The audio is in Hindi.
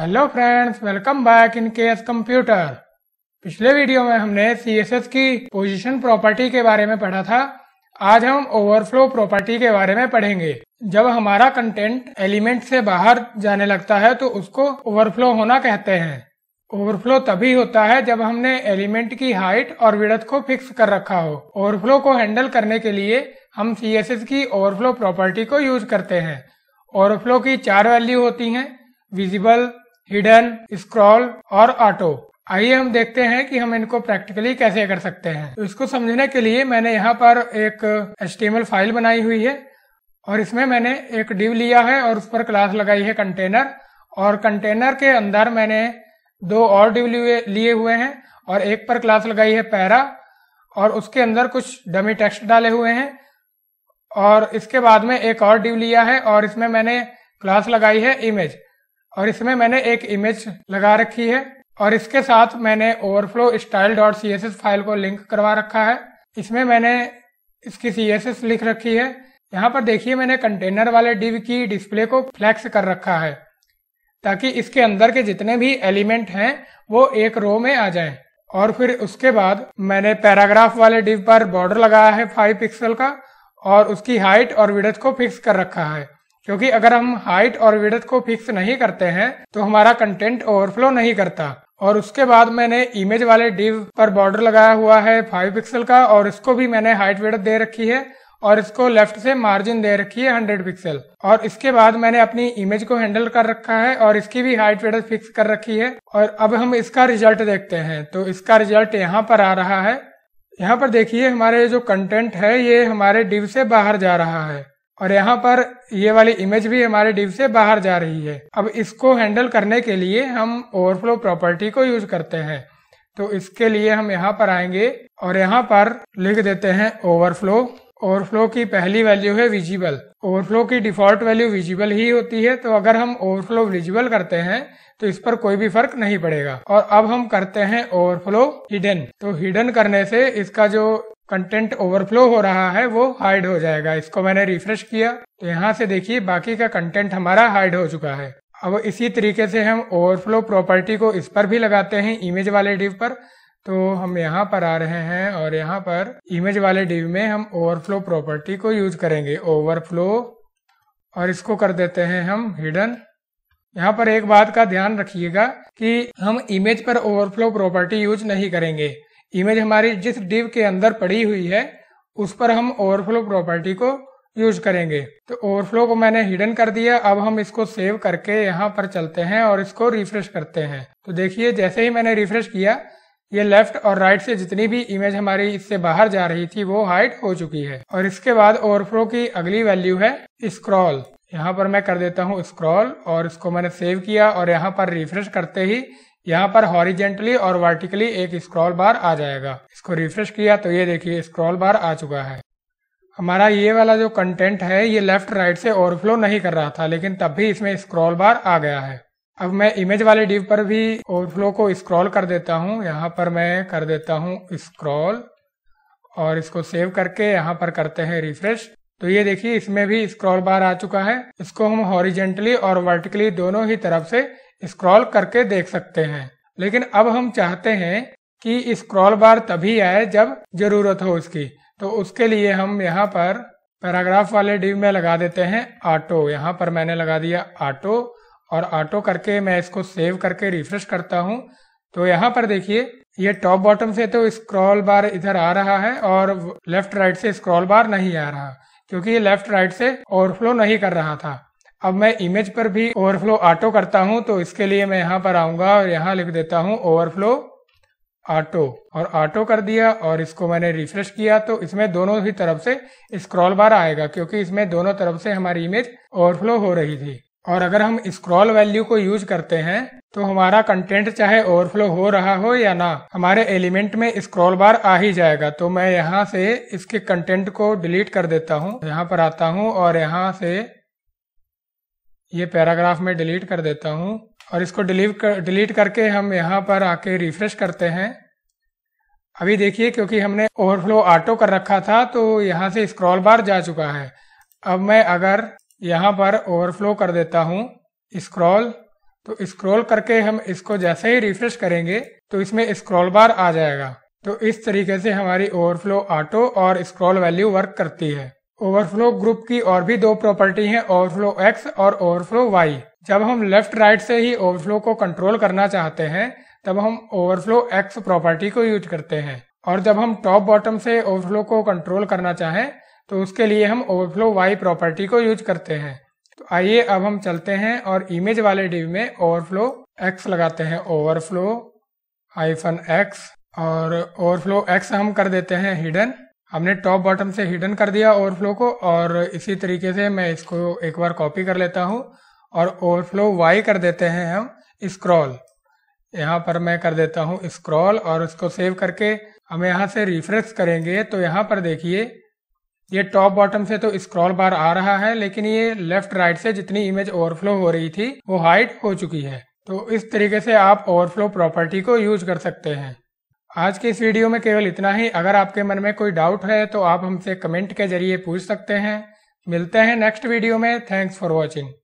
hello friends welcome back in K S computer पिछले वीडियो में हमने सी एस एस की पोजिशन प्रॉपर्टी के बारे में पढ़ा था आज हम ओवरफ्लो प्रॉपर्टी के बारे में पढ़ेंगे जब हमारा कंटेंट एलिमेंट से बाहर जाने लगता है तो उसको ओवरफ्लो होना कहते हैं ओवरफ्लो तभी होता है जब हमने एलिमेंट की हाइट और विड़त को फिक्स कर रखा हो ओवरफ्लो को हैंडल करने के लिए हम सी एस एस की ओवरफ्लो प्रॉपर्टी को यूज करते हैं ओवरफ्लो की चार वैल्यू होती हैं विजिबल हिडन स्क्रॉल और ऑटो आइए हम देखते हैं कि हम इनको प्रैक्टिकली कैसे कर सकते हैं तो इसको समझने के लिए मैंने यहाँ पर एक एस फाइल बनाई हुई है और इसमें मैंने एक डिव लिया है और उस पर क्लास लगाई है कंटेनर और कंटेनर के अंदर मैंने दो और डिव लिए हुए हैं और एक पर क्लास लगाई है पैरा और उसके अंदर कुछ डमी टेक्स्ट डाले हुए हैं और इसके बाद में एक और डिव लिया है और इसमें मैंने क्लास लगाई है इमेज और इसमें मैंने एक इमेज लगा रखी है और इसके साथ मैंने overflow style dot C S S file को लिंक करवा रखा है इसमें मैंने इसकी सी एस एस लिख रखी है यहाँ पर देखिए मैंने कंटेनर वाले डिव की डिस्प्ले को फ्लैक्स कर रखा है ताकि इसके अंदर के जितने भी एलिमेंट हैं वो एक रो में आ जाए और फिर उसके बाद मैंने पैराग्राफ वाले डिव पर बॉर्डर लगाया है फाइव पिक्सल का और उसकी हाइट और विडथ को फिक्स कर रखा है क्योंकि अगर हम हाइट और विडथ को फिक्स नहीं करते हैं तो हमारा कंटेंट ओवरफ्लो नहीं करता और उसके बाद मैंने इमेज वाले डिव पर बॉर्डर लगाया हुआ है फाइव पिक्सल का और इसको भी मैंने हाइट विडथ दे रखी है और इसको लेफ्ट से मार्जिन दे रखी है हंड्रेड पिक्सल और इसके बाद मैंने अपनी इमेज को हैंडल कर रखा है और इसकी भी हाइट वेड फिक्स कर रखी है और अब हम इसका रिजल्ट देखते हैं तो इसका रिजल्ट यहाँ पर आ रहा है यहाँ पर देखिए हमारे जो कंटेंट है ये हमारे डिव से बाहर जा रहा है और यहाँ पर ये वाली इमेज भी हमारे डिव से बाहर जा रही है अब इसको हैंडल करने के लिए हम ओवरफ्लो प्रॉपर्टी को यूज करते हैं तो इसके लिए हम यहाँ पर आएंगे और यहाँ पर लिख देते हैं ओवरफ्लो ओवरफ्लो की पहली वैल्यू है विजिबल ओवरफ्लो की डिफॉल्ट वैल्यू विजिबल ही होती है तो अगर हम ओवरफ्लो विजिबल करते हैं तो इस पर कोई भी फर्क नहीं पड़ेगा और अब हम करते हैं ओवरफ्लो हिडन तो हिडन करने से इसका जो कंटेंट ओवरफ्लो हो रहा है वो हाइड हो जाएगा इसको मैंने रिफ्रेश किया तो यहाँ से देखिए बाकी का कंटेंट हमारा हाइड हो चुका है अब इसी तरीके से हम ओवरफ्लो प्रॉपर्टी को इस पर भी लगाते हैं इमेज वाले डिव पर तो हम यहाँ पर आ रहे हैं और यहाँ पर इमेज वाले डिव में हम ओवरफ्लो प्रॉपर्टी को यूज करेंगे ओवरफ्लो और इसको कर देते हैं हम हिडन यहाँ पर एक बात का ध्यान रखिएगा कि हम इमेज पर ओवरफ्लो प्रॉपर्टी यूज नहीं करेंगे इमेज हमारी जिस डिव के अंदर पड़ी हुई है उस पर हम ओवरफ्लो प्रॉपर्टी को यूज करेंगे तो ओवरफ्लो को मैंने हिडन कर दिया अब हम इसको सेव करके यहाँ पर चलते हैं और इसको रिफ्रेश करते हैं तो देखिए जैसे ही मैंने रिफ्रेश किया ये लेफ्ट और राइट से जितनी भी इमेज हमारी इससे बाहर जा रही थी वो हाइट हो चुकी है और इसके बाद ओवरफ्लो की अगली वैल्यू है स्क्रॉल यहाँ पर मैं कर देता हूँ स्क्रॉल और इसको मैंने सेव किया और यहाँ पर रिफ्रेश करते ही यहाँ पर हॉरिजेंटली और वर्टिकली एक स्क्रॉल बार आ जाएगा इसको रिफ्रेश किया तो ये देखिए स्क्रॉल बार आ चुका है हमारा ये वाला जो कंटेंट है ये लेफ्ट राइट से ओवरफ्लो नहीं कर रहा था लेकिन तब भी इसमें स्क्रॉल बार आ गया है अब मैं इमेज वाले डिव पर भी ओवरफ्लो को स्क्रॉल कर देता हूँ यहाँ पर मैं कर देता हूँ स्क्रॉल और इसको सेव करके यहाँ पर करते हैं रिफ्रेश तो ये देखिए इसमें भी स्क्रॉल बार आ चुका है इसको हम हॉरिजेंटली और वर्टिकली दोनों ही तरफ से स्क्रॉल करके देख सकते हैं लेकिन अब हम चाहते हैं कि स्क्रॉल बार तभी आए जब जरूरत हो उसकी तो उसके लिए हम यहाँ पर पैराग्राफ वाले डिव में लगा देते हैं ऑटो यहाँ पर मैंने लगा दिया ऑटो और ऑटो करके मैं इसको सेव करके रिफ्रेश करता हूँ तो यहाँ पर देखिए ये टॉप बॉटम से तो स्क्रॉल बार इधर आ रहा है और लेफ्ट राइट से स्क्रॉल बार नहीं आ रहा क्योंकि ये लेफ्ट राइट से ओवरफ्लो नहीं कर रहा था अब मैं इमेज पर भी ओवरफ्लो ऑटो करता हूं तो इसके लिए मैं यहां पर आऊंगा और यहां लिख देता हूं ओवरफ्लो ऑटो और ऑटो कर दिया और इसको मैंने रिफ्रेश किया तो इसमें दोनों ही तरफ से स्क्रॉल बार आएगा क्योंकि इसमें दोनों तरफ से हमारी इमेज ओवरफ्लो हो रही थी और अगर हम स्क्रॉल वैल्यू को यूज करते हैं तो हमारा कंटेंट चाहे ओवरफ्लो हो रहा हो या ना हमारे एलिमेंट में स्क्रॉल बार आ ही जाएगा तो मैं यहाँ से इसके कंटेंट को डिलीट कर देता हूँ यहाँ पर आता हूँ और यहाँ से ये पैराग्राफ में डिलीट कर देता हूँ और इसको डिलीट कर डिलीट करके हम यहाँ पर आके रिफ्रेश करते हैं अभी देखिए क्योंकि हमने ओवरफ्लो ऑटो कर रखा था तो यहाँ से स्क्रॉल बार जा चुका है अब मैं अगर यहाँ पर ओवरफ्लो कर देता हूँ स्क्रॉल तो स्क्रॉल करके हम इसको जैसे ही रिफ्रेश करेंगे तो इसमें स्क्रॉल बार आ जाएगा तो इस तरीके से हमारी ओवरफ्लो ऑटो और स्क्रॉल वैल्यू वर्क करती है ओवरफ्लो ग्रुप की और भी दो प्रॉपर्टी हैं ओवरफ्लो एक्स और ओवरफ्लो वाई जब हम लेफ्ट राइट से ही ओवरफ्लो को कंट्रोल करना चाहते हैं तब हम ओवरफ्लो एक्स प्रॉपर्टी को यूज करते हैं और जब हम टॉप बॉटम से ओवरफ्लो को कंट्रोल करना चाहें तो उसके लिए हम ओवरफ्लो वाई प्रॉपर्टी को यूज करते हैं तो आइए अब हम चलते हैं और इमेज वाले डिव में ओवरफ्लो एक्स लगाते हैं ओवरफ्लो आईफन एक्स और ओवरफ्लो एक्स हम कर देते हैं हिडन हमने टॉप बॉटम से हिडन कर दिया ओवरफ्लो को और इसी तरीके से मैं इसको एक बार कॉपी कर लेता हूँ और ओवरफ्लो वाई कर देते हैं हम स्क्रॉल यहाँ पर मैं कर देता हूँ स्क्रॉल और इसको सेव करके हम यहाँ से रिफ्रेश करेंगे तो यहाँ पर देखिए ये टॉप बॉटम से तो स्क्रॉल बार आ रहा है लेकिन ये लेफ्ट राइट से जितनी इमेज ओवरफ्लो हो रही थी वो हाइड हो चुकी है तो इस तरीके से आप ओवरफ्लो प्रॉपर्टी को यूज कर सकते हैं आज के इस वीडियो में केवल इतना ही अगर आपके मन में कोई डाउट है तो आप हमसे कमेंट के जरिए पूछ सकते हैं मिलते हैं नेक्स्ट वीडियो में थैंक्स फॉर वॉचिंग